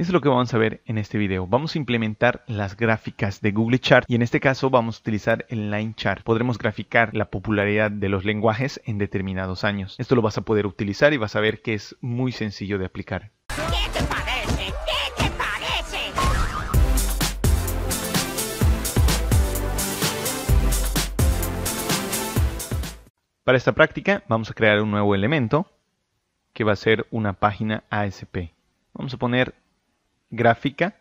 Es lo que vamos a ver en este video. Vamos a implementar las gráficas de Google Chart y en este caso vamos a utilizar el Line Chart. Podremos graficar la popularidad de los lenguajes en determinados años. Esto lo vas a poder utilizar y vas a ver que es muy sencillo de aplicar. Para esta práctica vamos a crear un nuevo elemento que va a ser una página ASP. Vamos a poner gráfica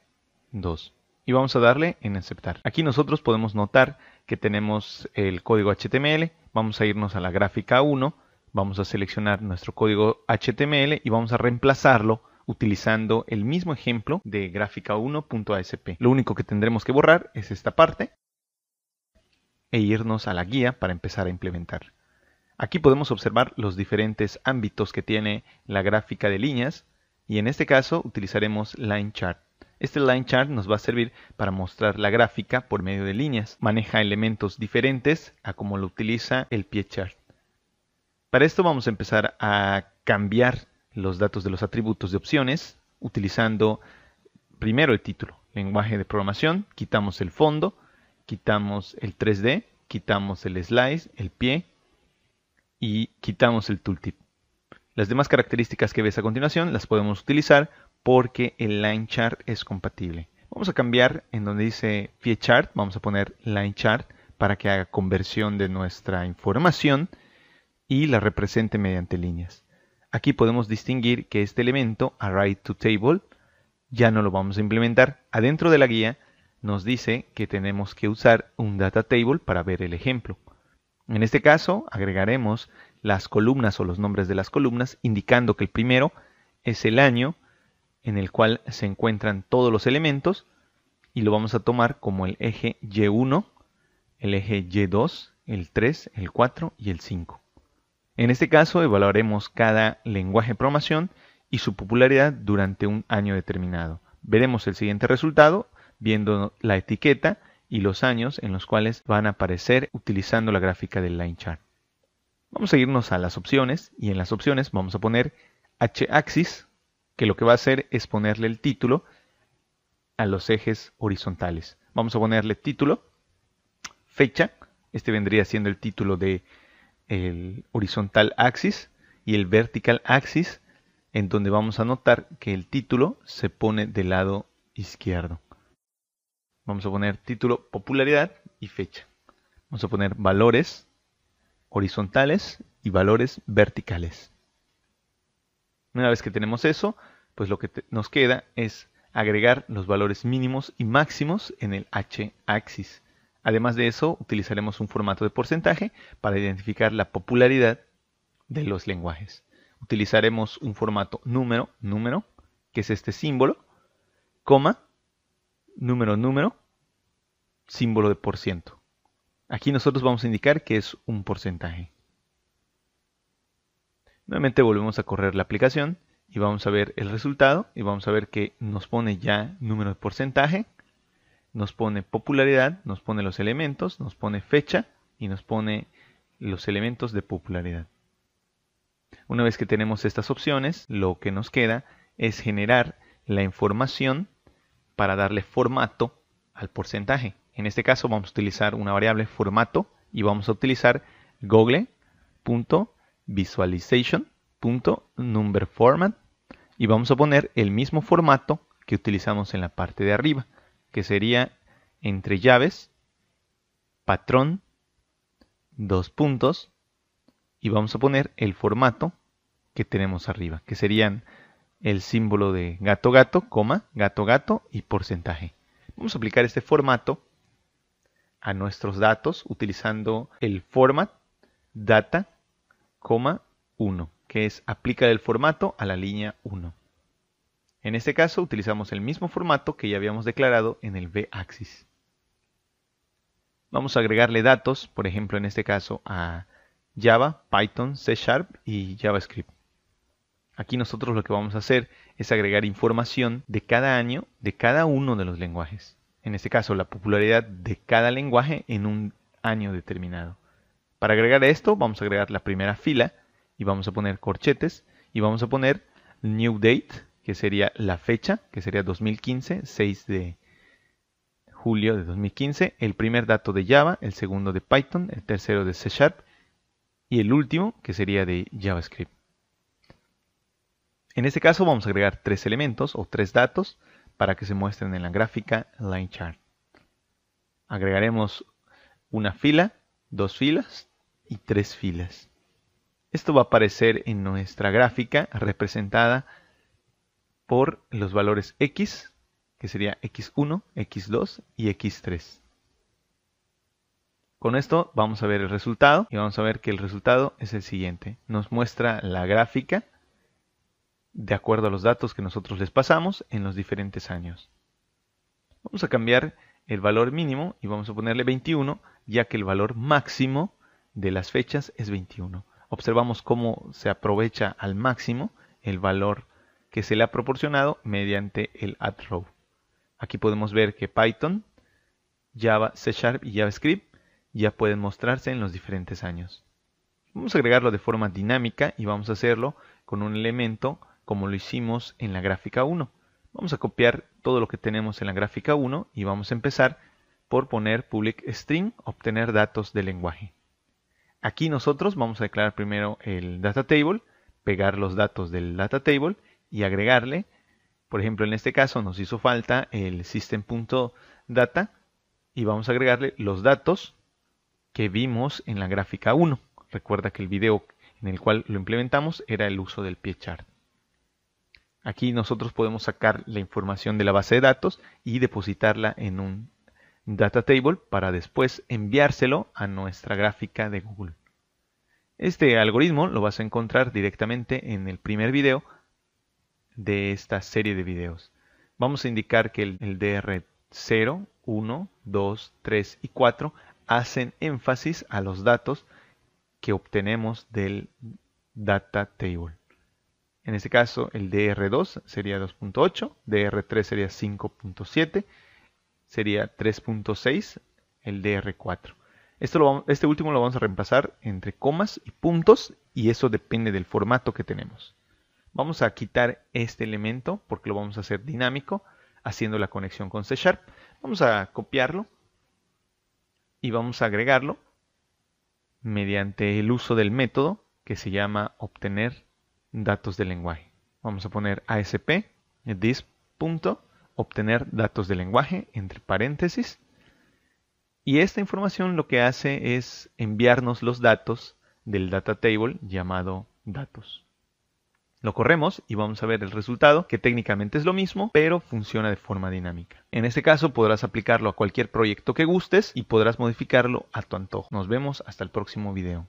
2 y vamos a darle en aceptar. Aquí nosotros podemos notar que tenemos el código HTML, vamos a irnos a la gráfica 1, vamos a seleccionar nuestro código HTML y vamos a reemplazarlo utilizando el mismo ejemplo de gráfica 1.asp. Lo único que tendremos que borrar es esta parte e irnos a la guía para empezar a implementar. Aquí podemos observar los diferentes ámbitos que tiene la gráfica de líneas, y en este caso utilizaremos Line Chart. Este line chart nos va a servir para mostrar la gráfica por medio de líneas. Maneja elementos diferentes a como lo utiliza el pie chart. Para esto vamos a empezar a cambiar los datos de los atributos de opciones utilizando primero el título, lenguaje de programación, quitamos el fondo, quitamos el 3D, quitamos el slice, el pie y quitamos el tooltip. Las demás características que ves a continuación las podemos utilizar porque el line chart es compatible. Vamos a cambiar en donde dice pie chart, vamos a poner line chart para que haga conversión de nuestra información y la represente mediante líneas. Aquí podemos distinguir que este elemento array to table ya no lo vamos a implementar. Adentro de la guía nos dice que tenemos que usar un data table para ver el ejemplo. En este caso agregaremos las columnas o los nombres de las columnas, indicando que el primero es el año en el cual se encuentran todos los elementos y lo vamos a tomar como el eje Y1, el eje Y2, el 3, el 4 y el 5. En este caso evaluaremos cada lenguaje de programación y su popularidad durante un año determinado. Veremos el siguiente resultado viendo la etiqueta y los años en los cuales van a aparecer utilizando la gráfica del line chart. Vamos a irnos a las opciones y en las opciones vamos a poner H-axis, que lo que va a hacer es ponerle el título a los ejes horizontales. Vamos a ponerle título, fecha, este vendría siendo el título de el horizontal axis y el vertical axis, en donde vamos a notar que el título se pone del lado izquierdo. Vamos a poner título, popularidad y fecha. Vamos a poner valores, horizontales y valores verticales. Una vez que tenemos eso, pues lo que nos queda es agregar los valores mínimos y máximos en el h-axis. Además de eso, utilizaremos un formato de porcentaje para identificar la popularidad de los lenguajes. Utilizaremos un formato número, número, que es este símbolo, coma, número, número, símbolo de por ciento. Aquí nosotros vamos a indicar que es un porcentaje. Nuevamente volvemos a correr la aplicación y vamos a ver el resultado y vamos a ver que nos pone ya número de porcentaje, nos pone popularidad, nos pone los elementos, nos pone fecha y nos pone los elementos de popularidad. Una vez que tenemos estas opciones, lo que nos queda es generar la información para darle formato al porcentaje. En este caso vamos a utilizar una variable formato y vamos a utilizar google.visualization.numberFormat y vamos a poner el mismo formato que utilizamos en la parte de arriba, que sería entre llaves, patrón, dos puntos y vamos a poner el formato que tenemos arriba, que serían el símbolo de gato gato, coma, gato gato y porcentaje. Vamos a aplicar este formato a nuestros datos utilizando el format data, 1, que es aplica el formato a la línea 1. En este caso utilizamos el mismo formato que ya habíamos declarado en el b-axis. Vamos a agregarle datos, por ejemplo en este caso a Java, Python, C Sharp y JavaScript. Aquí nosotros lo que vamos a hacer es agregar información de cada año de cada uno de los lenguajes en este caso, la popularidad de cada lenguaje en un año determinado. Para agregar esto, vamos a agregar la primera fila y vamos a poner corchetes y vamos a poner new date, que sería la fecha, que sería 2015, 6 de julio de 2015, el primer dato de Java, el segundo de Python, el tercero de C Sharp y el último, que sería de JavaScript. En este caso vamos a agregar tres elementos o tres datos, para que se muestren en la gráfica Line Chart. Agregaremos una fila, dos filas y tres filas. Esto va a aparecer en nuestra gráfica representada por los valores X, que sería X1, X2 y X3. Con esto vamos a ver el resultado y vamos a ver que el resultado es el siguiente. Nos muestra la gráfica de acuerdo a los datos que nosotros les pasamos en los diferentes años. Vamos a cambiar el valor mínimo y vamos a ponerle 21, ya que el valor máximo de las fechas es 21. Observamos cómo se aprovecha al máximo el valor que se le ha proporcionado mediante el add row. Aquí podemos ver que Python, Java, C Sharp y JavaScript ya pueden mostrarse en los diferentes años. Vamos a agregarlo de forma dinámica y vamos a hacerlo con un elemento como lo hicimos en la gráfica 1. Vamos a copiar todo lo que tenemos en la gráfica 1 y vamos a empezar por poner public string, obtener datos del lenguaje. Aquí nosotros vamos a declarar primero el data table, pegar los datos del data table y agregarle, por ejemplo en este caso nos hizo falta el system.data y vamos a agregarle los datos que vimos en la gráfica 1. Recuerda que el video en el cual lo implementamos era el uso del pie chart. Aquí nosotros podemos sacar la información de la base de datos y depositarla en un data table para después enviárselo a nuestra gráfica de Google. Este algoritmo lo vas a encontrar directamente en el primer video de esta serie de videos. Vamos a indicar que el, DR0, 1, 2, 3 y 4 hacen énfasis a los datos que obtenemos del data table. En este caso, el DR2 sería 2.8, DR3 sería 5.7, sería 3.6, el DR4. Esto este último lo vamos a reemplazar entre comas y puntos y eso depende del formato que tenemos. Vamos a quitar este elemento porque lo vamos a hacer dinámico haciendo la conexión con C Sharp. Vamos a copiarlo y vamos a agregarlo mediante el uso del método que se llama obtener datos de lenguaje. Vamos a poner ASP, this obtener datos de lenguaje, entre paréntesis. Y esta información lo que hace es enviarnos los datos del data table llamado datos. Lo corremos y vamos a ver el resultado, que técnicamente es lo mismo, pero funciona de forma dinámica. En este caso podrás aplicarlo a cualquier proyecto que gustes y podrás modificarlo a tu antojo. Nos vemos hasta el próximo video.